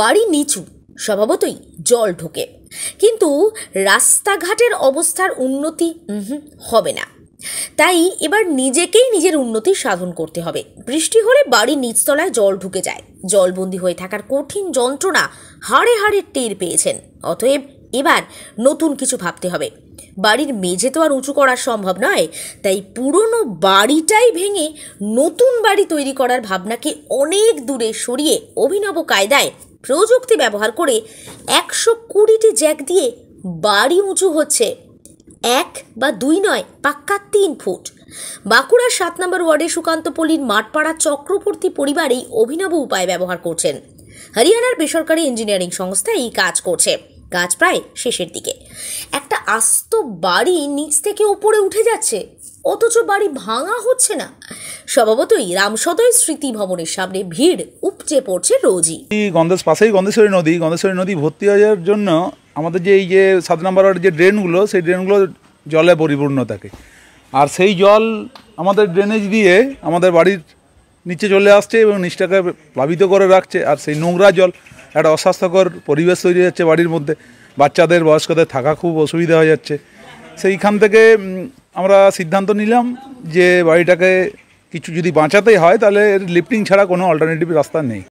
বাড়ি নিচু স্বভাবতই জল ঢোকে কিন্তু রাস্তাঘাটের অবস্থার উন্নতি হবে না তাই এবার নিজেকেই নিজের উন্নতি সাধন করতে হবে বৃষ্টি হলে বাড়ির নিচতলায় জল ঢুকে যায় জলবন্দি হয়ে থাকার কঠিন যন্ত্রণা হাড়ে হাড়ে টের পেয়েছেন অতএব এবার নতুন কিছু ভাবতে হবে বাড়ির মেঝে তো আর উঁচু করা সম্ভব নয় তাই পুরনো বাড়িটাই ভেঙে নতুন বাড়ি তৈরি করার ভাবনাকে অনেক দূরে সরিয়ে অভিনব কায়দায় প্রযুক্তি ব্যবহার করে একশো কুড়িটি জ্যাক দিয়ে বাড়ি উঁচু হচ্ছে এক বা দুই নয় পাক্কা তিন ফুট বাঁকুড়ার সাত নম্বর ওয়ার্ডে সুকান্ত পল্লীর মাঠপাড়া চক্রবর্তী পরিবার এই অভিনব উপায় ব্যবহার করছেন হরিয়ানার বেসরকারি ইঞ্জিনিয়ারিং সংস্থা এই কাজ করছে কাজ প্রায় শেষের দিকে একটা আস্ত বাড়ি নিচ থেকে ওপরে উঠে যাচ্ছে অথচ বাড়ি ভাঙা হচ্ছে না স্বভাবতই রামসদয় স্মৃতি ভবনের সামনে ভিড় উপচে পড়ছে রোজই গন্ধেশ পাশেই গন্ধেশ্বরী নদী গন্ধেশ্বরী নদী ভর্তি হওয়ার জন্য আমাদের যে এই যে সাত নম্বর যে ড্রেনগুলো সেই ড্রেনগুলো জলে পরিপূর্ণ থাকে আর সেই জল আমাদের ড্রেনেজ দিয়ে আমাদের বাড়ির নিচে চলে আসছে এবং নিচটাকে প্লাবিত করে রাখছে আর সেই নোংরা জল একটা অস্বাস্থ্যকর পরিবেশ তৈরি যাচ্ছে বাড়ির মধ্যে বাচ্চাদের বয়স্কদের থাকা খুব অসুবিধা হয়ে যাচ্ছে সেইখান থেকে আমরা সিদ্ধান্ত নিলাম যে বাড়িটাকে কিছু যদি বাঁচাতে হয় তাহলে লিফটিং ছাড়া কোনো অল্টারনেটিভ রাস্তা নেই